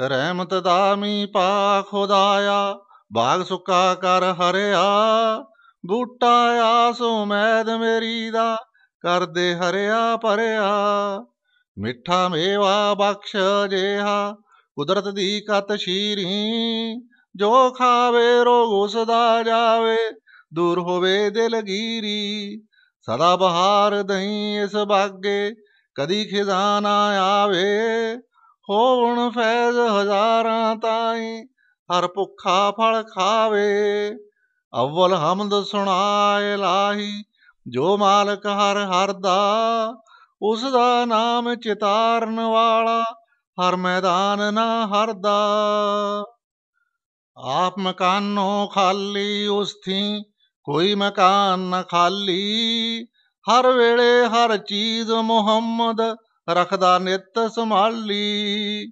ਰਹਿਮਤ ਦਾ ਮੀ ਪਾ ਖੁਦਾਇਆ ਬਾਗ ਸੁੱਕਾ ਕਰ ਹਰਿਆ ਬੂਟਾ ਆਸ ਉਮੈਦ ਮੇਰੀ ਦਾ ਕਰਦੇ ਹਰਿਆ ਪਰਿਆ ਮਿੱਠਾ ਮੇਵਾ ਬਖਸ਼ ਜੇਹਾ ਕੁਦਰਤ ਦੀ ਕਤ ਸ਼ੀਰੀ ਜੋ ਖਾਵੇ ਰੋਗ ਉਸ ਦਾ ਜਾਵੇ ਦੂਰ ਹੋਵੇ ਦਿਲਗੀਰੀ ਸਦਾ ਬਹਾਰ ਦਹੀਂ ਇਸ ਬਾਗੇ ਕਦੀ ਖਿਜ਼ਾਨਾ ਆਵੇ ਹੋਵਣ ਫੈਜ਼ ਹਜ਼ਾਰਾਂ ਤਾਈ ਹਰ ਭੁੱਖਾ ਫਲ ਖਾਵੇ ਅਵਲ ਹਮਦ ਸੁਣਾਏ ਲਾਹੀ ਜੋ ਮਾਲਕ ਹਰ ਹਰ ਦਾ ਉਸ ਦਾ ਨਾਮ ਚਿਤਾਰਨ ਵਾਲਾ ਹਰ ਮੈਦਾਨ ਨਾ ਹਰਦਾ ਆਪ ਮਕਾਨੋ ਖਾਲੀ ਉਸ ਥੀ ਕੋਈ ਮਕਾਨ ਨਾ ਖਾਲੀ ਹਰ ਵੇਲੇ ਹਰ ਚੀਜ਼ ਮੁਹੰਮਦ ਰਖਦਾ ਨਿਤ ਸੰਭਾਲੀ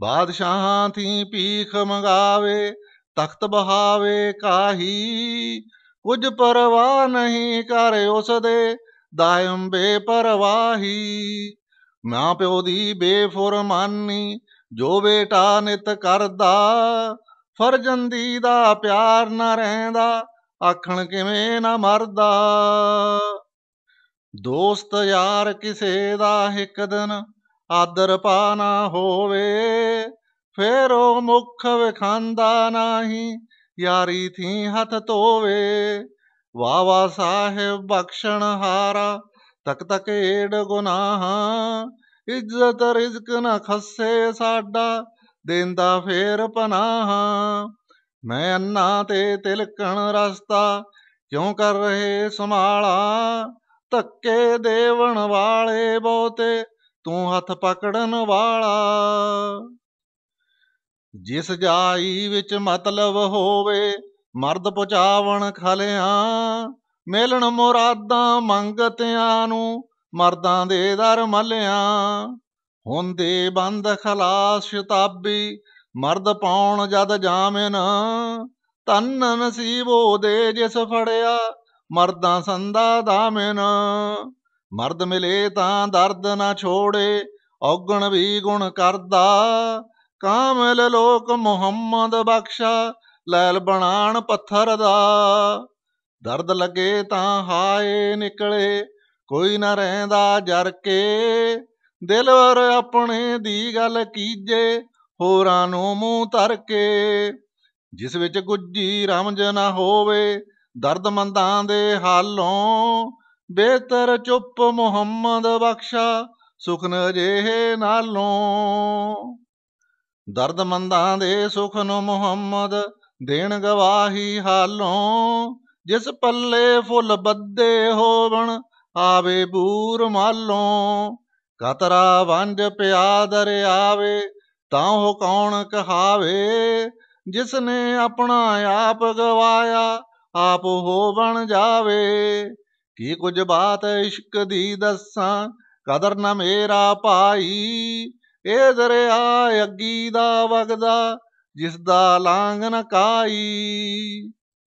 ਬਾਦਸ਼ਾਹਾਂ ਥੀ ਪੀਖ ਮੰਗਾਵੇ ਤਖਤ ਬਹਾਵੇ ਕਾਹੀ ਕੁਝ ਪਰਵਾਹ ਨਹੀਂ ਕਰ ਉਸ ਦੇ ਦਾਇਮ ਬੇਪਰਵਾਹੀ ਮਾਂ ਪਿਓ ਦੀ ਬੇਫੁਰਮਾਨੀ ਜੋ ਬੇਟਾ ਨਿਤ ਕਰਦਾ ਫਰਜੰਦੀ ਦਾ ਪਿਆਰ ਨਾ ਰਹਿੰਦਾ ਆਖਣ ਕਿਵੇਂ ਨਾ ਮਰਦਾ ਦੋਸਤ ਯਾਰ ਕਿਸੇ ਦਾ ਇੱਕ ਦਿਨ ਆਦਰ ਪਾਣਾ ਹੋਵੇ ਫੇਰ ਉਹ ਮੁਖ ਵਿਖਾਂਦਾ ਨਹੀਂ ਯਾਰੀ ਥੀ ਹੱਥ ਧੋਵੇ ਵਾਵਾ ਸਾਹਿਬ ਬਖਸ਼ਣ ਹਾਰਾ ਤਕ ਤਕ ਏਡ ਗੁਨਾਹ ਇੱਜ਼ਤ ਰਿਜ਼ਕ ਨਾ ਖੱਸੇ ਸਾਡਾ ਦੇਂਦਾ ਫੇਰ ਪਨਾਹ ਮੈਂ ਅੰਨਾ ਤੇ ਤਿਲਕਣ ਰਸਤਾ ਕਿਉਂ ਕਰ ਰਹੇ ਸਮਾਲਾ ਧੱਕੇ ਦੇਵਣ ਵਾਲੇ ਬਹੁਤੇ ਤੂੰ ਹੱਥ ਪਕੜਨ ਵਾਲਾ ਜਿਸ ਜਾਈ ਵਿੱਚ ਮਤਲਬ ਹੋਵੇ ਮਰਦ ਪੁਚਾਵਣ ਖਲਿਆ ਮੇਲਣ ਮੁਰਾਦਾਂ ਮੰਗਤਿਆਂ ਨੂੰ ਮਰਦਾਂ ਦੇ ਦਰ ਮਲਿਆਂ ਹੁੰਦੇ ਬੰਦ ਖਲਾਸ ਸ਼ਤਾਬੀ ਮਰਦ ਪਾਉਣ ਜਦ ਜਾਮਨ ਤਨ ਨਸੀਬੋ ਦੇ ਜਿਸ ਫੜਿਆ ਮਰਦਾਂ ਸੰਦਾ ਦਾਮਨ ਮਰਦ ਮਿਲੇ ਤਾਂ ਦਰਦ ਨਾ ਛੋੜੇ ਔਗਣ ਵੀ ਗੁਣ ਕਰਦਾ ਕਾਮਲ ਲੋਕ ਮੁਹੰਮਦ ਬਖਸ਼ਾ ਲੈਲ ਬਣਾਣ ਪੱਥਰ ਦਾ ਦਰਦ ਲੱਗੇ ਤਾਂ ਹਾਏ ਨਿਕਲੇ ਕੋਈ ਨਾ ਰਹਿੰਦਾ ਜਰ ਕੇ ਦਿਲਵਰ ਆਪਣੇ ਦੀ ਗੱਲ ਕੀਜੇ ਹੋਰਾਂ ਨੂੰ ਮੂੰਹ ਤਰ ਕੇ ਜਿਸ ਵਿੱਚ ਗੁੱਜੀ ਰਮਜ ਨਾ ਹੋਵੇ ਦਰਦਮੰਦਾਂ ਦੇ ਹਾਲੋਂ ਬੇਤਰ ਚੁੱਪ ਮੁਹੰਮਦ ਬਖਸ਼ਾ ਸੁਖ ਅਜੇ ਨਾਲੋਂ ਦਰਦਮੰਦਾਂ ਦੇ ਸੁਖ ਨੂੰ ਮੁਹੰਮਦ ਦੇਣ ਗਵਾਹੀ ਹਾਲੋਂ ਜਿਸ ਪੱਲੇ ਫੁੱਲ ਬੱਦੇ ਹੋਵਣ ਆਵੇ ਬੂਰ ਮਾਲੋਂ ਕਤਰਾ ਵੰਡ ਪਿਆ ਆਵੇ ਤਾਂ ਉਹ ਕੌਣ ਕਹਾਵੇ ਜਿਸ ਨੇ ਆਪਣਾ ਆਪ ਗਵਾਇਆ ਆਪ ਹੋ ਬਣ ਜਾਵੇ ਕੀ ਕੁਝ ਬਾਤ ਇਸ਼ਕ ਦੀ ਦੱਸਾਂ ਕਦਰ ਨਾ ਮੇਰਾ ਭਾਈ ਇਹ ਦਰਿਆ ਅੱਗੀ ਦਾ ਵਗਦਾ ਜਿਸ ਦਾ ਲਾਂਗ ਨਾ ਕਾਈ